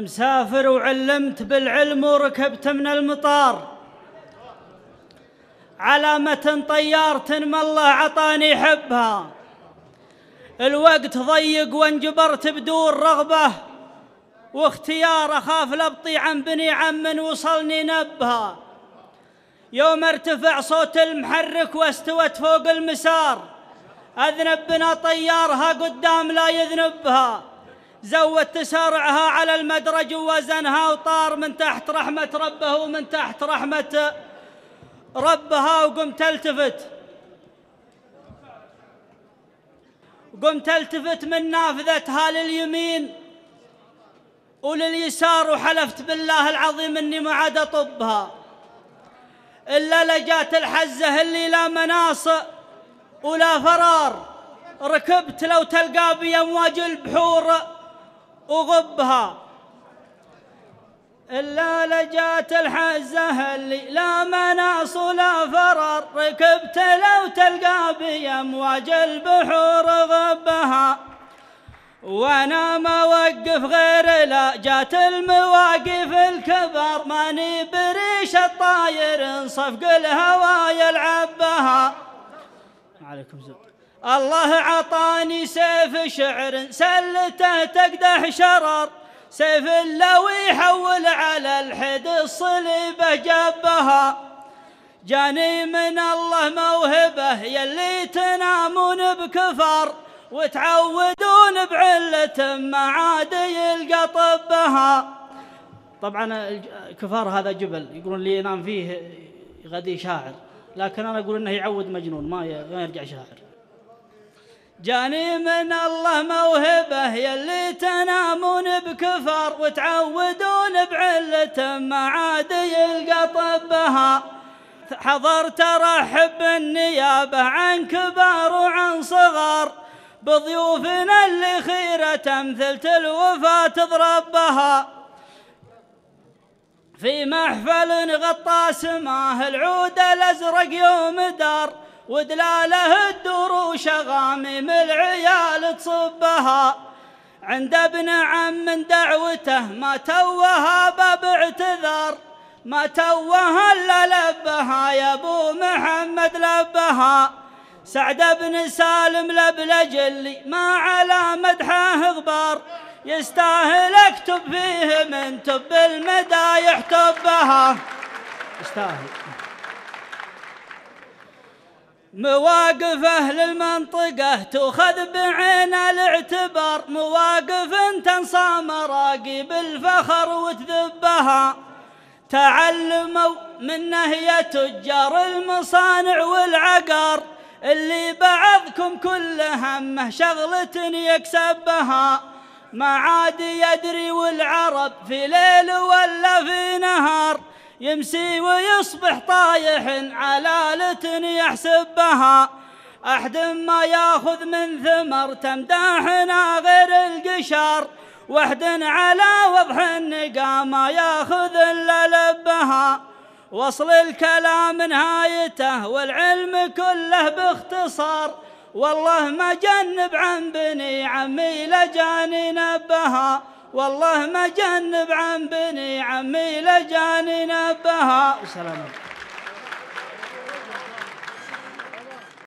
مسافر وعلمت بالعلم وركبت من المطار على متن طيارة ما الله عطاني حبها الوقت ضيق وانجبرت بدون رغبة واختيار أخاف لبطي عن بني عم وصلني نبها يوم ارتفع صوت المحرك واستوت فوق المسار أذنب بنا طيارها قدام لا يذنبها زودت تسارعها على المدرج ووزنها وطار من تحت رحمة ربه ومن تحت رحمة ربها وقمت التفت قمت التفت من نافذتها لليمين ولليسار وحلفت بالله العظيم اني ما عاد اطبها الا لجات الحزه اللي لا مناص ولا فرار ركبت لو تلقى بي امواج البحور وغبها إلا لجات الحزة اللي لا مناص ولا فرر ركبت لو تلقى بأمواج البحور غبها وانا ما وقف غير لا جات المواقف الكبر ماني بريش الطاير انصفق الهوى يلعبها عليكم زود الله عطاني سيف شعر سلته تقدح شرر سيف لو يحول على الحد الصليبه جبها جاني من الله موهبه يلي تنامون بكفر وتعودون بعلة ما عاد يلقى طبها طبعا الكفار هذا جبل يقولون اللي ينام فيه غدي شاعر لكن انا اقول انه يعود مجنون ما يرجع شاعر جاني من الله موهبه يلي تنامون بكفر وتعودون بعلة ما عاد يلقى طبها حضر ترحب بالنيابة عن كبار وعن صغر بضيوفنا اللي خيرة تمثلت الوفاة تضرب في محفل غطى سماه العود الأزرق يوم دار ودلاله الدروش غامم العيال تصبها عند ابن عم من دعوته ما توها باعتذار ما توها الا لبها يا ابو محمد لبها سعد بن سالم اللي ما على مدحه غبار يستاهل اكتب فيه من تب المدايح تبها يستاهل مواقف أهل المنطقة تؤخذ بعين الاعتبار مواقف تنصى مراقي الفخر وتذبها تعلموا منه يا تجار المصانع والعقار اللي بعضكم كل همه شغلة يكسبها ما عاد يدري والعرب في ليل ولا يمسي ويصبح طايح على لتن يحسبها أحد ما ياخذ من ثمر تمداحنا غير القشر وحد على وضح النقا ما ياخذ إلا لبها وصل الكلام نهايته والعلم كله باختصار والله ما جنب عن بني عمي لجاني نبها والله ما جنب عن بني عمي لجاننا بها وسلام